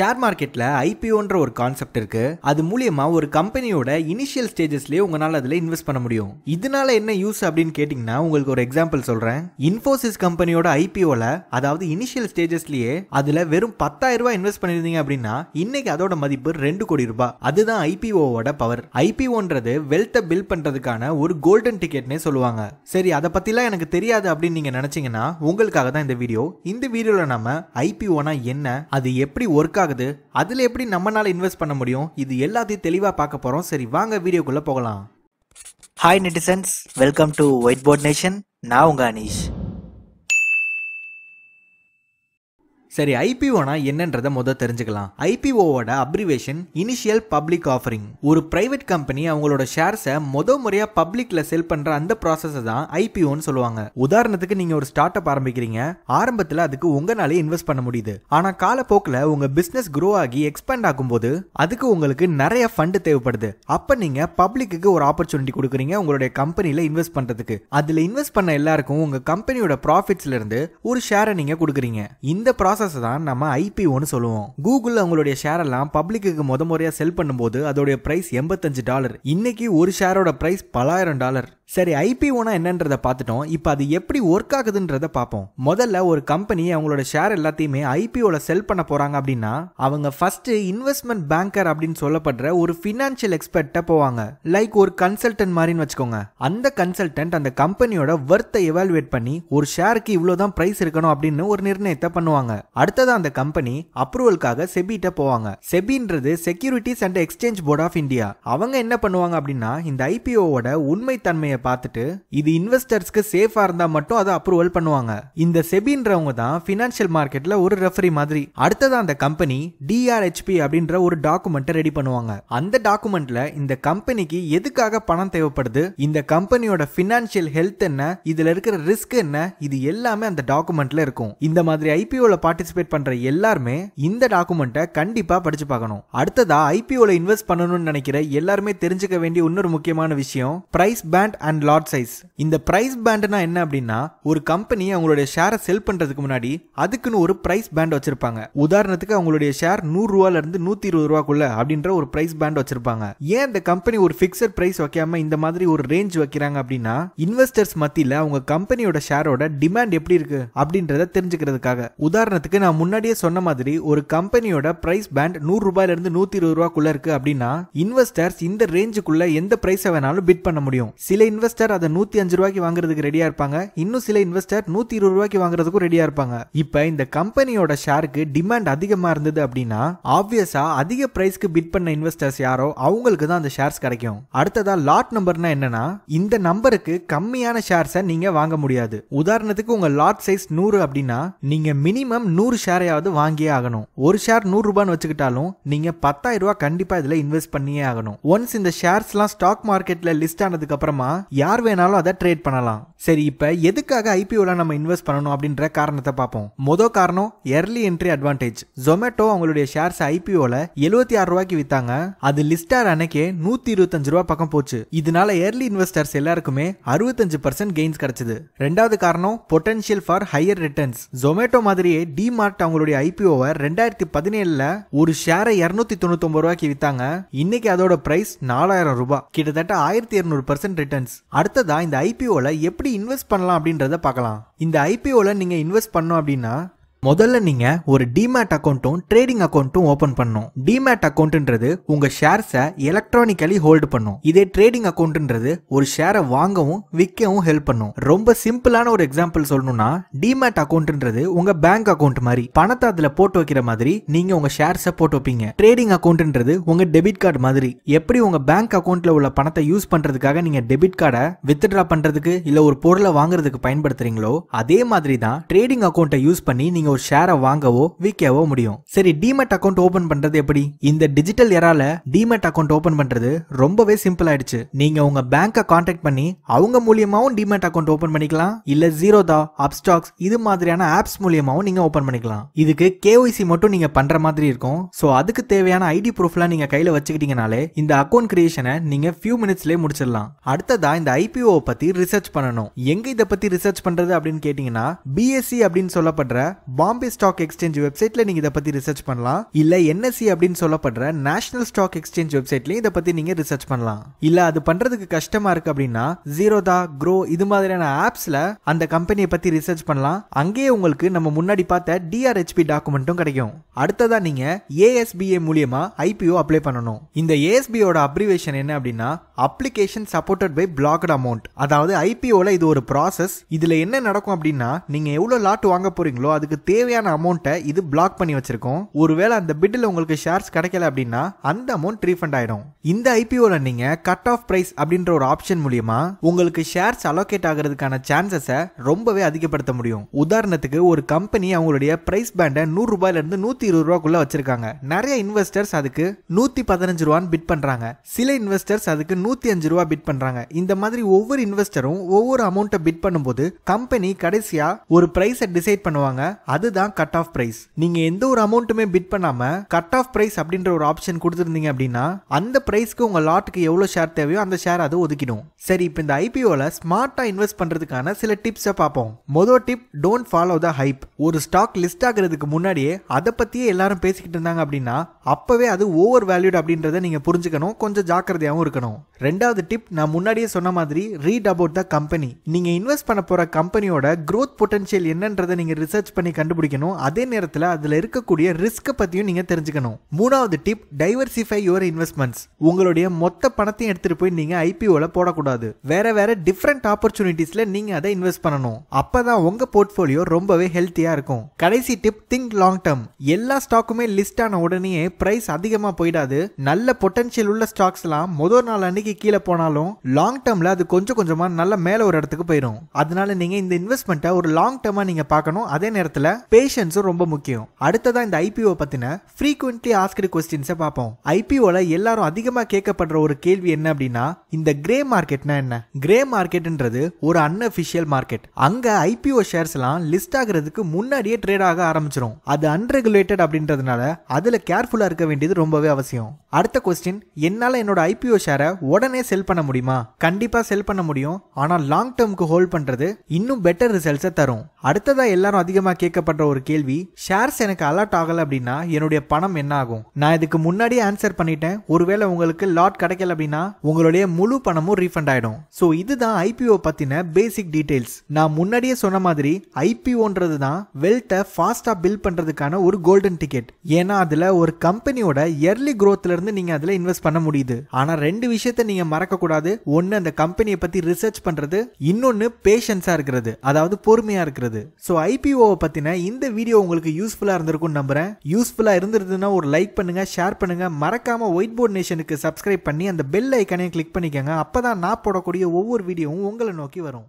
share மார்க்கெட்டில் ஐபிஓன்ற ஒரு concept இருக்கு அது மூலியமா ஒரு கம்பெனியோட இனிஷியல் ஸ்டேஜஸ்லேயே உங்களால் அதில் இன்வெஸ்ட் பண்ண முடியும் இதனால என்ன யூஸ் அப்படின்னு கேட்டிங்கன்னா உங்களுக்கு ஒரு எக்ஸாம்பிள் சொல்கிறேன் இன்ஃபோசிஸ் கம்பெனியோட ஐபிஓவில் அதாவது இனிஷியல் ஸ்டேஜஸ்லேயே அதில் வெறும் பத்தாயிரம் ரூபாய் இன்வெஸ்ட் பண்ணியிருந்தீங்க அப்படின்னா இன்னைக்கு அதோட மதிப்பு ரெண்டு கோடி ரூபாய் அதுதான் ஐபிஓவோட பவர் ஐபிஓன்றது வெல்த்தை பில் பண்ணுறதுக்கான ஒரு கோல்டன் டிக்கெட்னே சொல்லுவாங்க சரி அதை பற்றிலாம் எனக்கு தெரியாது அப்படின்னு நீங்கள் நினச்சிங்கன்னா உங்களுக்காக தான் இந்த வீடியோ இந்த வீடியோவில் நம்ம ஐபிஓனா என்ன அது எப்படி ஒர்க் ஆகுது அதில் எப்படி நம்மளால் இன்வெஸ்ட் பண்ண முடியும் இது எல்லாத்தையும் தெளிவாக பார்க்க போகிறோம் சரி வாங்க வீடியோக்குள்ளே போகலாம் hi netizens welcome to white board nation நான் உங்கள் அனீஷ் சரி ஐபிஓனா என்னன்றதை முத தெரிஞ்சுக்கலாம் ஐபிஓவோட அப்ரிவேஷன் இனிஷியல் பப்ளிக் ஆஃபரிங் ஒரு பிரைவேட் கம்பெனி அவங்களோட ஷேர்ஸை முத முறையா பப்ளிக்ல செல் பண்ற அந்த ப்ராசஸ் தான் ஐபிஓன்னு சொல்லுவாங்க உதாரணத்துக்கு நீங்க ஒரு ஸ்டார்ட் அப் ஆரம்பிக்கிறீங்க ஆரம்பத்துல அதுக்கு உங்களாலே இன்வெஸ்ட் பண்ண முடியுது ஆனா காலப்போக்கில் உங்க பிசினஸ் க்ரோ ஆகி எக்ஸ்பேண்ட் ஆகும்போது அதுக்கு உங்களுக்கு நிறைய ஃபண்ட் தேவைப்படுது அப்ப நீங்க பப்ளிக்கு ஒரு ஆப்பர்ச்சுனிட்டி கொடுக்குறீங்க உங்களுடைய கம்பெனியில் இன்வெஸ்ட் பண்றதுக்கு அதுல இன்வெஸ்ட் பண்ண எல்லாருக்கும் உங்க கம்பெனியோட ப்ராஃபிட்ஸ்ல இருந்து ஒரு ஷேரை நீங்க கொடுக்குறீங்க இந்த ப்ராசஸ் ப்ராசஸ் தான் நம்ம ஐபிஓன்னு சொல்லுவோம் கூகுள் அவங்களுடைய ஷேர் எல்லாம் பப்ளிக்கு முத முறையாக செல் பண்ணும்போது அதோடைய பிரைஸ் எண்பத்தஞ்சு டாலர் இன்னைக்கு ஒரு ஷேரோட பிரைஸ் பலாயிரம் டாலர் சரி ஐபிஓனா என்னன்றதை பார்த்துட்டோம் இப்போ அது எப்படி ஒர்க் ஆகுதுன்றத பார்ப்போம் முதல்ல ஒரு கம்பெனி அவங்களோட ஷேர் எல்லாத்தையுமே ஐபிஓல செல் பண்ண போறாங்க அப்படின்னா அவங்க ஃபர்ஸ்ட் இன்வெஸ்ட்மெண்ட் பேங்கர் அப்படின்னு சொல்லப்படுற ஒரு ஃபினான்ஷியல் எக்ஸ்பர்ட்ட போவாங்க லைக் ஒரு கன்சல்டன்ட் மாதிரின்னு வச்சுக்கோங்க அந்த கன்சல்டன்ட் அந்த கம்பெனியோட ஒர்த்தை எவால்வேட் பண்ணி ஒரு ஷேருக்கு இவ்வளவுதான் பிரைஸ் இருக்கணும் அப்படின்னு ஒரு நிர்ணயத்தை பண்ணுவாங்க அடுத்ததா அந்த கம்பெனி அப்ரூவலுக்காக செபிட்ட போவாங்க செபின்றது securities and exchange board of India அவங்க என்ன பண்ணுவாங்க அப்படின்னா இந்த ஐபிஓவோட தன்மையை பார்த்துட்டு இது இன்வெஸ்டர்ஸ்க்கு சேஃபா இருந்தா மட்டும் அதை அப்ரூவல் பண்ணுவாங்க இந்த செபின்றவங்க தான் பினான்சியல் மார்க்கெட்ல ஒரு ரெஃபரி மாதிரி அடுத்தது அந்த கம்பெனி டிஆர்ஹெச்பி அப்படின்ற ஒரு டாக்குமெண்ட் ரெடி பண்ணுவாங்க அந்த டாக்குமெண்ட்ல இந்த கம்பெனிக்கு எதுக்காக பணம் தேவைப்படுது இந்த கம்பெனியோட பினான்சியல் ஹெல்த் என்ன இதுல இருக்கிற ரிஸ்க் என்ன இது எல்லாமே அந்த டாக்குமெண்ட்ல இருக்கும் இந்த மாதிரி ஐபிஓல பார்ட்டிசிபேட் பண்ற எல்லாருமே இந்த டாக்குமெண்ட்டை கண்டிப்பா படிச்சு பார்க்கணும் அடுத்ததா ஐபிஓல இன்வெஸ்ட் பண்ணணும்னு நினைக்கிற எல்லாருமே தெரிஞ்சுக்க வேண்டிய இன்னொரு முக்கியமான விஷயம் price band and lot size இந்த பிரைஸ் பேண்ட்னா என்ன அப்படின்னா ஒரு கம்பெனி அவங்களுடைய ஷேரை செல் பண்றதுக்கு முன்னாடி அதுக்குன்னு ஒரு பிரைஸ் பேண்ட் வச்சிருப்பாங்க உதாரணத்துக்கு அவங்களுடைய ஷேர் நூறு ரூபால இருந்து நூத்தி இருபது ரூபாக்குள்ள அப்படின்ற ஒரு பிரைஸ் பேண்ட் வச்சிருப்பாங்க ஏன் இந்த கம்பெனி ஒரு பிக்சட் பிரைஸ் வைக்காம இந்த மாதிரி ஒரு ரேஞ்ச் வைக்கிறாங்க அப்படின்னா இன்வெஸ்டர்ஸ் மத்தியில அவங்க கம்பெனியோட ஷேரோட டிமாண்ட் எப்படி இருக்கு அப்படின்றத தெரிஞ்சுக்கிறதுக்காக உதாரணத்துக்கு நான் முன்னாடியே சொன்ன மாதிரி ஒரு கம்பெனியோட பிரைஸ் பேண்ட் நூறு ரூபாயில இருந்து நூத்தி இருபது ரூபாக்குள்ள இருக்கு அப்படின்னா இன்வெஸ்டர்ஸ் இந்த ரேஞ்சுக்குள்ள எந்த ப்ரைஸை வேணாலும் பிட் பண்ண முடியும் சில இன்வெஸ்டர் அதை நூற்றி அஞ்சு ரூபாய்க்கு வாங்குறதுக்கு ரெடியாக இருப்பாங்க இன்னும் சில இன்வெஸ்டர் நூற்றி இருபது ரூபாய்க்கு வாங்குறதுக்கும் ரெடியாக இருப்பாங்க இப்போ இந்த கம்பெனியோட ஷேருக்கு டிமாண்ட் அதிகமாக இருந்தது அப்படின்னா ஆப்வியஸாக அதிக ப்ரைஸ்க்கு பிட் பண்ண இன்வெஸ்டர்ஸ் யாரோ அவங்களுக்கு தான் அந்த ஷேர்ஸ் கிடைக்கும் அடுத்ததா லாட் நம்பர்னா என்னன்னா இந்த நம்பருக்கு கம்மியான ஷேர்ஸை நீங்கள் வாங்க முடியாது உதாரணத்துக்கு உங்கள் லாட் சைஸ் நூறு அப்படின்னா நீங்கள் மினிமம் நூறு ஷேரையாவது வாங்கியே ஆகணும் ஒரு ஷேர் நூறு ரூபான்னு வச்சுக்கிட்டாலும் நீங்கள் பத்தாயிரம் ரூபாய் கண்டிப்பாக இதில் இன்வெஸ்ட் பண்ணியே ஆகணும் ஒன்ஸ் இந்த ஷேர்ஸ்லாம் ஸ்டாக் மார்க்கெட்டில் லிஸ்ட் ஆனதுக்கு அப்புறமா யார் வேணாலும் அதை ட்ரேட் பண்ணலாம் சரி இப்போ எதுக்காக ஐபிஓல நம்ம இன்வெஸ்ட் பண்ணணும் அப்படின்ற காரணத்தை பார்ப்போம் மொதல் காரணம் எர்லி என்ட்ரி அட்வான்டேஜ் ஜொமேட்டோ அவங்களுடைய ஷேர்ஸ் ஐபிஓல எழுபத்தி ஆறு ரூபாய்க்கு வித்தாங்க அது லிஸ்டார் அன்னைக்கே நூத்தி இருபத்தஞ்சு ரூபா பக்கம் போச்சு இதனால ஏர்லி இன்வெஸ்டர்ஸ் எல்லாருக்குமே அறுபத்தஞ்சு பர்சன்ட் கெயின்ஸ் கிடைச்சது ரெண்டாவது காரணம் potential for higher returns Zomato மாதிரியே டிமார்ட் அவங்களுடைய ஐபிஓவை ரெண்டாயிரத்தி பதினேழுல ஒரு ஷேரை இருநூத்தி தொண்ணூத்தி ரூபாய்க்கு வித்தாங்க இன்னைக்கு அதோட பிரைஸ் நாலாயிரம் ரூபாய் கிட்டத்தட்ட ஆயிரத்தி இருநூறு பர்சன்ட் ரிட்டர்ன்ஸ் கைடன்ஸ் அடுத்ததா இந்த ஐபிஓல எப்படி இன்வெஸ்ட் பண்ணலாம் அப்படின்றத பார்க்கலாம் இந்த ஐபிஓல நீங்க இன்வெஸ்ட் பண்ணோம் அப்படின்னா முதல்ல நீங்க ஒரு டிமேட் அக்கௌண்ட்டும் ட்ரேடிங் அக்கௌண்ட்டும் ஓபன் பண்ணும் டிமேட் அக்கௌண்ட்ன்றது உங்க ஷேர்ஸை எலக்ட்ரானிக்கலி ஹோல்டு பண்ணும் இதே ட்ரேடிங் அக்கௌண்ட்ன்றது ஒரு ஷேரை வாங்கவும் விற்கவும் ஹெல்ப் பண்ணும் ரொம்ப சிம்பிளான ஒரு எக்ஸாம்பிள் சொல்லணும்னா டிமேட் அக்கௌண்ட்ன்றது உங்க பேங்க் அக்கௌண்ட் மாதிரி பணத்தை அதுல போட்டு வைக்கிற மாதிரி நீங்க உங்க ஷேர்ஸை போட்டு வைப்பீங்க ட்ரேடிங் அக்கௌண்ட்ன்றது உங்க டெபிட் கார்டு மாதிரி எப்படி உங்க பேங்க் அக்கௌண்ட்ல உள்ள பணத்தை யூஸ் பண்றதுக்காக நீங்க டெபிட் கார்டை வித்ட்ரா பண்றதுக்கு இல்ல ஒரு பொருளை வாங்குறதுக்கு பயன்படுத்துறீங்களோ அதே மாதிரி தான் ட்ரேடிங் அக்கௌண்ட்டை யூஸ் பண்ணி நீங்க நீங்கள் ஒரு ஷேரை வாங்கவோ விற்கவோ முடியும் சரி டிமெட் அக்கௌண்ட் ஓபன் பண்றது எப்படி இந்த டிஜிட்டல் எரால டிமெட் அக்கௌண்ட் ஓபன் பண்றது ரொம்பவே சிம்பிள் ஆயிடுச்சு நீங்க உங்க பேங்கை கான்டாக்ட் பண்ணி அவங்க மூலியமாவும் டிமெட் அக்கௌண்ட் ஓபன் பண்ணிக்கலாம் இல்ல ஜீரோதா அப்ஸ்டாக்ஸ் இது மாதிரியான ஆப்ஸ் மூலியமாவும் நீங்க ஓபன் பண்ணிக்கலாம் இதுக்கு கேஒய்சி மட்டும் நீங்க பண்ற மாதிரி இருக்கும் ஸோ அதுக்கு தேவையான ஐடி ப்ரூஃப்லாம் நீங்க கையில வச்சுக்கிட்டீங்கனாலே இந்த அக்கௌண்ட் கிரியேஷனை நீங்க ஃபியூ மினிட்ஸ்லேயே முடிச்சிடலாம் அடுத்ததா இந்த ஐபிஓ பத்தி ரிசர்ச் பண்ணணும் எங்க இதை பத்தி ரிசர்ச் பண்றது அப்படின்னு கேட்டீங்கன்னா பிஎஸ்சி e அப்படின்னு சொல்லப்படுற பாம்பே ஸ்டாக் எக்ஸ்சேஞ்ச் வெப்சைட்ல நீங்க இதை பத்தி ரிசர்ச் பண்ணலாம் இல்ல என்எஸ்சி e அப்படின்னு சொல்லப்படுற நேஷனல் ஸ்டாக் எக்ஸ்சேஞ்ச் வெப்சைட்லயும் இதை பத்தி நீங்க ரிசர்ச் பண்ணலாம் இல்ல அது பண்றதுக்கு கஷ்டமா இருக்கு அப்படின்னா ஜீரோதா க்ரோ இது மாதிரியான ஆப்ஸ்ல அந்த கம்பெனியை பத்தி ரிசர்ச் பண்ணலாம் அங்கேயே உங்களுக்கு நம்ம முன்னாடி பார்த்த டிஆர்ஹெச்பி டாக்குமெண்ட்டும் கிடைக்கும் அடுத்ததா நீங்க ஏஎஸ்பிஏ மூலியமா ஐபிஓ அப்ளை பண்ணணும் இந்த ஏஎஸ்பிஓட அப்ரிவேஷன் என்ன அப்படின்னா application supported by blocked amount அதாவது ஐபிஓல இது ஒரு ப்ராசஸ் இதுல என்ன நடக்கும் அப்படின்னா நீங்க எவ்வளவு லாட் வாங்க போறீங்களோ அதுக்கு தேவையான அமௌண்ட்டை இது பிளாக் பண்ணி வச்சிருக்கோம் ஒருவேளை அந்த பிட்டில் உங்களுக்கு ஷேர்ஸ் கிடைக்கல அப்படின்னா அந்த அமௌண்ட் ரீஃபண்ட் ஆயிடும் இந்த ஐபிஓல நீங்க கட் ஆஃப் பிரைஸ் அப்படின்ற ஒரு ஆப்ஷன் மூலியமா உங்களுக்கு ஷேர்ஸ் அலோகேட் ஆகிறதுக்கான சான்சஸை ரொம்பவே அதிகப்படுத்த முடியும் உதாரணத்துக்கு ஒரு கம்பெனி அவங்களுடைய பிரைஸ் பேண்டை நூறு ரூபாயில இருந்து நூத்தி இருபது ரூபாக்குள்ள வச்சிருக்காங்க நிறைய இன்வெஸ்டர்ஸ் அதுக்கு நூத்தி பதினஞ்சு ரூபான்னு பிட் பண்றாங்க சில இன்வெஸ்டர்ஸ் அதுக்கு நூத்தி அஞ்சு ரூபா பிட் பண்றாங்க இந்த மாதிரி ஒவ்வொரு இன்வெஸ்டரும் ஒவ்வொரு அமௌண்ட்டை பிட் பண்ணும்போது கம்பெனி கடைசியா ஒரு பிரைஸை டிசைட் பண்ணுவாங்க அதுதான் கட் ஆஃப் பிரைஸ் நீங்க எந்த ஒரு அமௌண்ட்டுமே பிட் பண்ணாம கட் ஆஃப் பிரைஸ் அப்படின்ற ஒரு ஆப்ஷன் கொடுத்துருந்தீங்க அப்படின்னா அந்த பிரைஸ்க்கு உங்க லாட்டுக்கு எவ்வளவு ஷேர் தேவையோ அந்த ஷேர் அது ஒதுக்கிடும் சரி இப்போ இந்த ஐபிஓல ஸ்மார்ட்டா இன்வெஸ்ட் பண்றதுக்கான சில டிப்ஸை பார்ப்போம் மொதல் tip don't follow the hype ஒரு ஸ்டாக் லிஸ்ட் ஆகிறதுக்கு முன்னாடியே அதை பத்தியே எல்லாரும் பேசிக்கிட்டு இருந்தாங்க அப்படின்னா அப்பவே அது ஓவர் வேல்யூட் அப்படின்றத நீங்க புரிஞ்சுக்கணும் கொஞ்சம் ஜாக்கிரதையாகவும் இருக்கணும் ரெண்டாவது டிப் நான் முன்னாடியே சொன்ன மாதிரி ரீட் அபவுட் த கம்பெனி நீங்கள் இன்வெஸ்ட் பண்ண போகிற கம்பெனியோட க்ரோத் பொட்டன்ஷியல் என்னன்றதை நீங்கள் ரிசர்ச் பண்ணி கண்டுபிடிக்கணும் அதே நேரத்தில் அதில் இருக்கக்கூடிய ரிஸ்க்கை பற்றியும் நீங்கள் தெரிஞ்சுக்கணும் மூணாவது டிப் டைவர்சிஃபை யுவர் இன்வெஸ்ட்மெண்ட்ஸ் உங்களுடைய மொத்த பணத்தையும் எடுத்துகிட்டு போய் நீங்கள் ஐபிஓவில் போடக்கூடாது வேற வேற டிஃப்ரெண்ட் ஆப்பர்ச்சுனிட்டிஸ்ல நீங்கள் அதை இன்வெஸ்ட் பண்ணணும் அப்போ தான் உங்கள் போர்ட்ஃபோலியோ ரொம்பவே ஹெல்த்தியாக இருக்கும் கடைசி டிப் திங்க் லாங் டேர்ம் எல்லா ஸ்டாக்குமே லிஸ்ட் ஆன உடனே ப்ரைஸ் அதிகமாக போயிடாது நல்ல பொட்டன்ஷியல் உள்ள ஸ்டாக்ஸ்லாம் முதல் நாள் அன்னைக்கு வட்டிக்கு கீழே போனாலும் லாங் டேர்மில் அது கொஞ்சம் கொஞ்சமா நல்ல மேலே ஒரு இடத்துக்கு போயிடும் அதனால நீங்க இந்த இன்வெஸ்ட்மெண்ட்டை ஒரு லாங் டேர்மாக நீங்க பார்க்கணும் அதே நேரத்தில் பேஷன்ஸும் ரொம்ப முக்கியம் அடுத்ததான் இந்த ஐபிஓ பத்தின ஃப்ரீக்வெண்ட்லி ஆஸ்கடு கொஸ்டின்ஸை பார்ப்போம் ஐபிஓல எல்லாரும் அதிகமாக கேட்கப்படுற ஒரு கேள்வி என்ன அப்படின்னா இந்த கிரே மார்க்கெட்னா என்ன கிரே மார்க்கெட்ன்றது ஒரு அன்அஃபிஷியல் மார்க்கெட் அங்க ஐபிஓ ஷேர்ஸ் எல்லாம் லிஸ்ட் ஆகுறதுக்கு முன்னாடியே ட்ரேட் ஆக ஆரம்பிச்சிடும் அது அன்ரெகுலேட்டட் அப்படின்றதுனால அதுல கேர்ஃபுல்லா இருக்க வேண்டியது ரொம்பவே அவசியம் அடுத்த கொஸ்டின் என்னால் என்னோட ஐபிஓ ஷேரை உடனே செல் பண்ண முடியுமா கண்டிப்பாக செல் பண்ண முடியும் ஆனால் லாங் டேர்ம்க்கு ஹோல்ட் பண்ணுறது இன்னும் பெட்டர் ரிசல்ட்ஸை தரும் அடுத்ததாக எல்லாரும் அதிகமாக கேட்கப்படுற ஒரு கேள்வி ஷேர்ஸ் எனக்கு அலர்ட் ஆகலை அப்படின்னா என்னுடைய பணம் என்ன ஆகும் நான் இதுக்கு முன்னாடியே ஆன்சர் பண்ணிட்டேன் ஒருவேளை உங்களுக்கு லாட் கிடைக்கல அப்படின்னா உங்களுடைய முழு பணமும் ரீஃபண்ட் ஆகிடும் ஸோ இதுதான் ஐபிஓ பற்றின பேசிக் டீட்டெயில்ஸ் நான் முன்னாடியே சொன்ன மாதிரி ஐபிஓன்றது தான் வெல்த்தை ஃபாஸ்ட்டாக பில் பண்ணுறதுக்கான ஒரு கோல்டன் டிக்கெட் ஏன்னா அதில் ஒரு கம்பெனியோட இயர்லி க்ரோத்லேருந்து நீங்கள் அதில் இன்வெஸ்ட் பண்ண முடியுது ஆனால் ரெண்டு விஷயத்தை நீங்கள் மறக்கக்கூடாது ஒன்று அந்த கம்பெனியை பற்றி ரிசர்ச் பண்ணுறது இன்னொன்று பேஷன்ஸாக இருக்கிறது அதாவது பொறுமையாக இருக்கிறது வருது ஸோ ஐபிஓவை பற்றின இந்த வீடியோ உங்களுக்கு யூஸ்ஃபுல்லாக இருந்திருக்கும் நம்புறேன் யூஸ்ஃபுல்லாக இருந்திருந்ததுன்னா ஒரு லைக் பண்ணுங்க ஷேர் பண்ணுங்க மறக்காம ஒயிட் போர்ட் நேஷனுக்கு சப்ஸ்கிரைப் பண்ணி அந்த பெல் ஐக்கனையும் கிளிக் பண்ணிக்கோங்க அப்போ தான் நான் போடக்கூடிய ஒவ்வொரு வீடியோவும் உங்களை நோக்கி வரும்